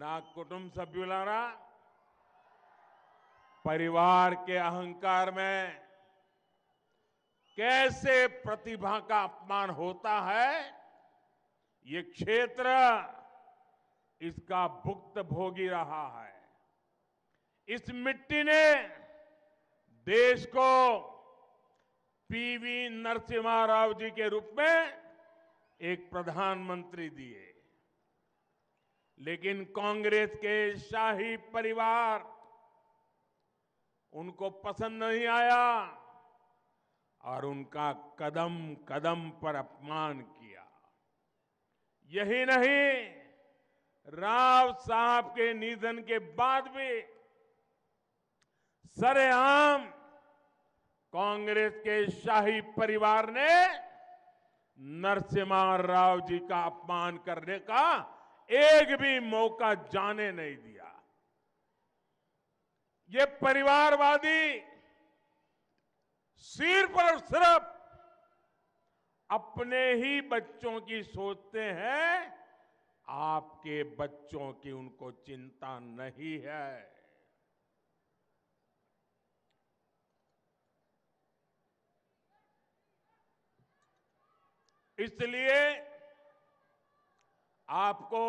ना కుటుంబ సభ్యులారా परिवार के अहंकार में कैसे प्रतिभा का अपमान होता है ये क्षेत्र इसका भुक्त भोगी रहा है इस मिट्टी ने देश को पीवी नरसिम्हा राव जी के रूप में एक प्रधानमंत्री दिए लेकिन कांग्रेस के शाही परिवार उनको पसंद नहीं आया और उनका कदम कदम पर अपमान किया यही नहीं राव साहब के निधन के बाद भी सरेआम कांग्रेस के शाही परिवार ने नरसिम्हा राव जी का अपमान करने का एक भी मौका जाने नहीं दिया ये परिवारवादी सिर्फ और सिर्फ अपने ही बच्चों की सोचते हैं आपके बच्चों की उनको चिंता नहीं है इसलिए आपको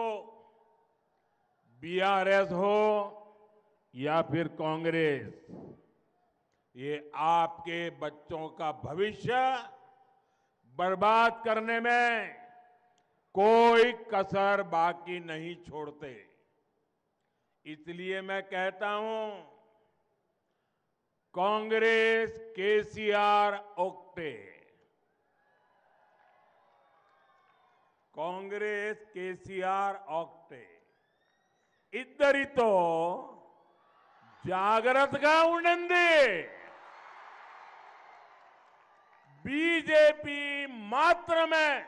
बीआरएस हो या फिर कांग्रेस ये आपके बच्चों का भविष्य बर्बाद करने में कोई कसर बाकी नहीं छोड़ते इसलिए मैं कहता हूं कांग्रेस केसीआर ओक्टे कांग्रेस केसीआर ऑक्टे इधर ही तो जागृत का उन्नदे बीजेपी मात्र में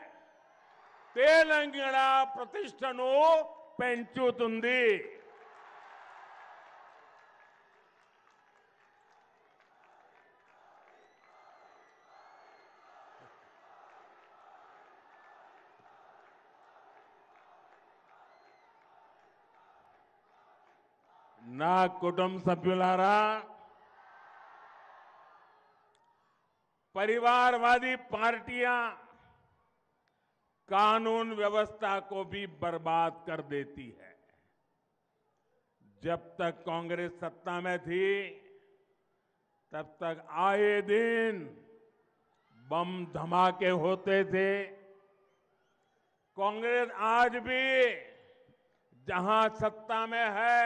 तेलंगाना प्रतिष्ठानों पंचुतुंदी ना కుటుంబ సభ్యులారా परिवारवादी पार्टियां कानून व्यवस्था को भी बर्बाद कर देती है जब तक कांग्रेस सत्ता में थी तब तक आए दिन बम धमाके होते थे कांग्रेस आज भी जहां सत्ता में है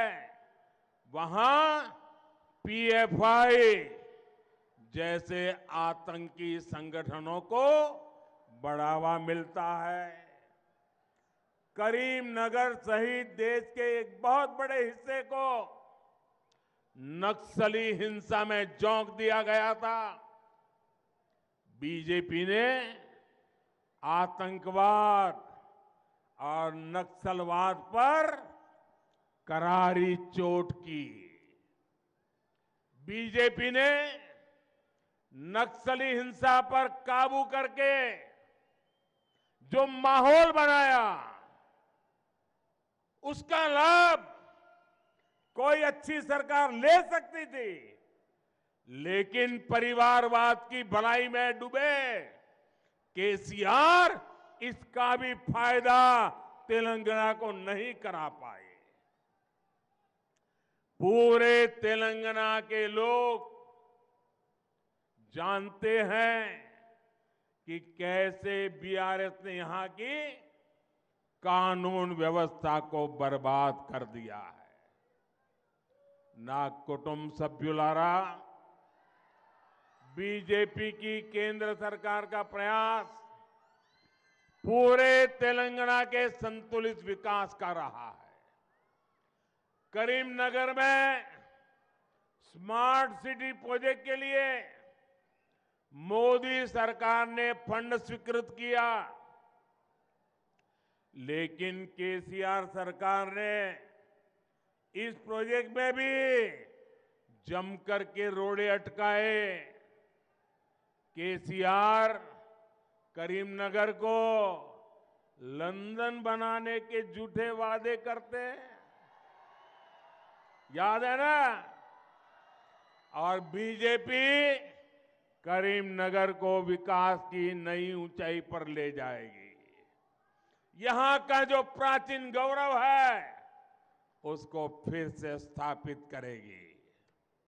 वहां पीएफआई जैसे आतंकी संगठनों को बढ़ावा मिलता है करीमनगर सहित देश के एक बहुत बड़े हिस्से को नक्सली हिंसा में जोंक दिया गया था बीजेपी ने आतंकवाद और नक्सलवाद पर करारी चोट की बीजेपी ने नक्सली हिंसा पर काबू करके जो माहौल बनाया उसका लाभ कोई अच्छी सरकार ले सकती थी लेकिन परिवारवाद की भलाई में डूबे केसीआर इसका भी फायदा तेलंगाना को नहीं करा पाए पूरे तेलंगाना के लोग जानते हैं कि कैसे बीआरएस ने यहां की कानून व्यवस्था को बर्बाद कर दिया है ना कुटुंब सभ्युलारा बीजेपी की केंद्र सरकार का प्रयास पूरे तेलंगाना के संतुलित विकास का रहा है करीमनगर में स्मार्ट सिटी प्रोजेक्ट के लिए मोदी सरकार ने फंड स्वीकृत किया लेकिन केसीआर सरकार ने इस प्रोजेक्ट में भी जमकर के रोड़े अटकाए केसीआर करीमनगर को लंदन बनाने के झूठे वादे करते हैं याद है ना और बीजेपी करीमनगर को विकास की नई ऊंचाई पर ले जाएगी यहां का जो प्राचीन गौरव है उसको फिर से स्थापित करेगी